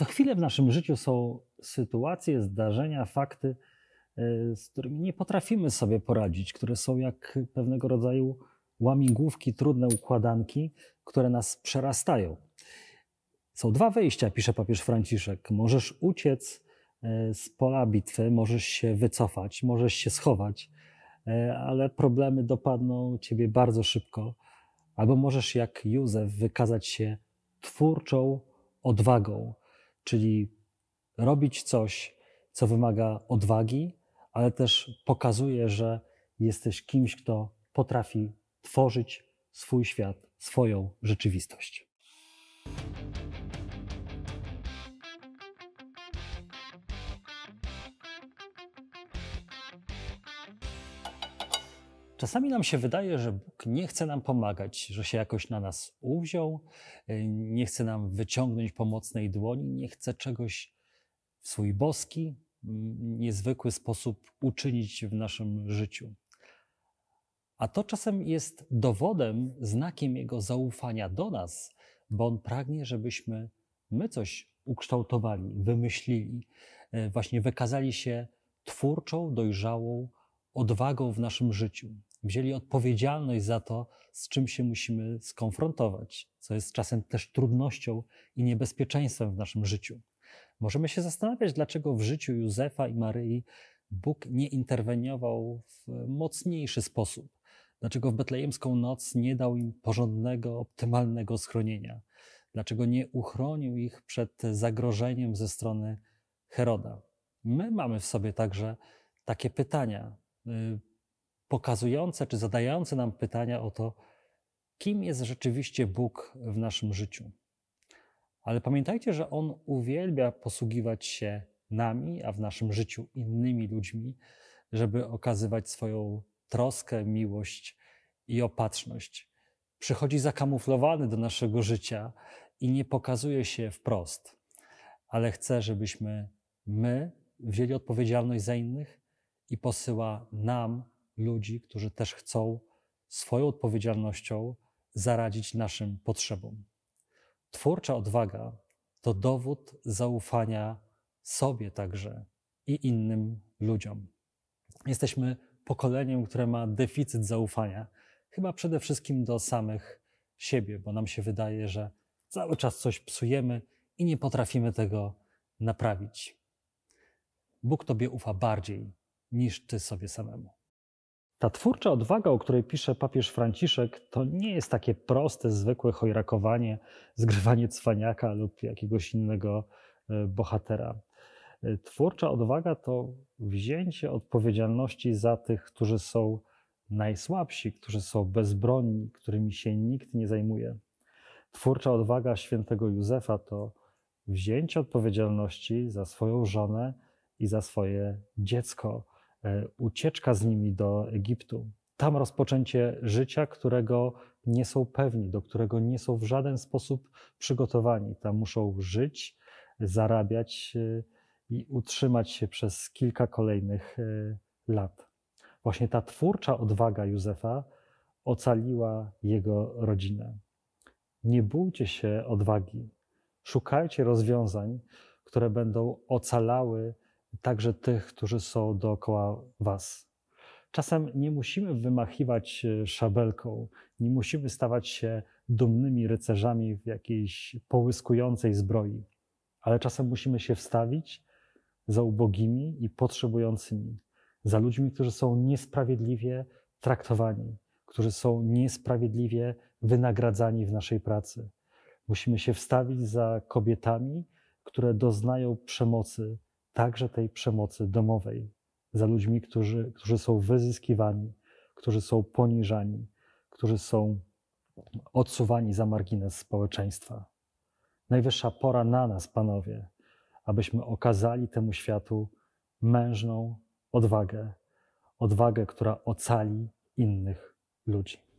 Co chwilę w naszym życiu są sytuacje, zdarzenia, fakty, e, z którymi nie potrafimy sobie poradzić, które są jak pewnego rodzaju łamigłówki, trudne układanki, które nas przerastają. Są dwa wejścia, pisze papież Franciszek. Możesz uciec e, z pola bitwy, możesz się wycofać, możesz się schować, e, ale problemy dopadną ciebie bardzo szybko. Albo możesz, jak Józef, wykazać się twórczą odwagą, czyli robić coś, co wymaga odwagi, ale też pokazuje, że jesteś kimś, kto potrafi tworzyć swój świat, swoją rzeczywistość. Czasami nam się wydaje, że Bóg nie chce nam pomagać, że się jakoś na nas uwziął, y, nie chce nam wyciągnąć pomocnej dłoni, nie chce czegoś w swój boski, niezwykły sposób uczynić w naszym życiu. A to czasem jest dowodem, znakiem Jego zaufania do nas, bo On pragnie, żebyśmy my coś ukształtowali, wymyślili, y, właśnie wykazali się twórczą, dojrzałą odwagą w naszym życiu wzięli odpowiedzialność za to, z czym się musimy skonfrontować, co jest czasem też trudnością i niebezpieczeństwem w naszym życiu. Możemy się zastanawiać, dlaczego w życiu Józefa i Maryi Bóg nie interweniował w mocniejszy sposób. Dlaczego w betlejemską noc nie dał im porządnego, optymalnego schronienia? Dlaczego nie uchronił ich przed zagrożeniem ze strony Heroda? My mamy w sobie także takie pytania y, pokazujące czy zadające nam pytania o to, kim jest rzeczywiście Bóg w naszym życiu. Ale pamiętajcie, że On uwielbia posługiwać się nami, a w naszym życiu innymi ludźmi, żeby okazywać swoją troskę, miłość i opatrzność. Przychodzi zakamuflowany do naszego życia i nie pokazuje się wprost, ale chce, żebyśmy my wzięli odpowiedzialność za innych i posyła nam ludzi, którzy też chcą swoją odpowiedzialnością zaradzić naszym potrzebom. Twórcza odwaga to dowód zaufania sobie także i innym ludziom. Jesteśmy pokoleniem, które ma deficyt zaufania, chyba przede wszystkim do samych siebie, bo nam się wydaje, że cały czas coś psujemy i nie potrafimy tego naprawić. Bóg Tobie ufa bardziej niż Ty sobie samemu. Ta twórcza odwaga, o której pisze papież Franciszek, to nie jest takie proste, zwykłe chojrakowanie, zgrywanie cwaniaka lub jakiegoś innego e, bohatera. E, twórcza odwaga to wzięcie odpowiedzialności za tych, którzy są najsłabsi, którzy są bezbronni, którymi się nikt nie zajmuje. Twórcza odwaga świętego Józefa to wzięcie odpowiedzialności za swoją żonę i za swoje dziecko E, ucieczka z nimi do Egiptu, tam rozpoczęcie życia, którego nie są pewni, do którego nie są w żaden sposób przygotowani. Tam muszą żyć, zarabiać e, i utrzymać się przez kilka kolejnych e, lat. Właśnie ta twórcza odwaga Józefa ocaliła jego rodzinę. Nie bójcie się odwagi, szukajcie rozwiązań, które będą ocalały także tych, którzy są dookoła Was. Czasem nie musimy wymachiwać e, szabelką, nie musimy stawać się dumnymi rycerzami w jakiejś połyskującej zbroi, ale czasem musimy się wstawić za ubogimi i potrzebującymi, za ludźmi, którzy są niesprawiedliwie traktowani, którzy są niesprawiedliwie wynagradzani w naszej pracy. Musimy się wstawić za kobietami, które doznają przemocy także tej przemocy domowej, za ludźmi, którzy, którzy są wyzyskiwani, którzy są poniżani, którzy są odsuwani za margines społeczeństwa. Najwyższa pora na nas, panowie, abyśmy okazali temu światu mężną odwagę, odwagę, która ocali innych ludzi.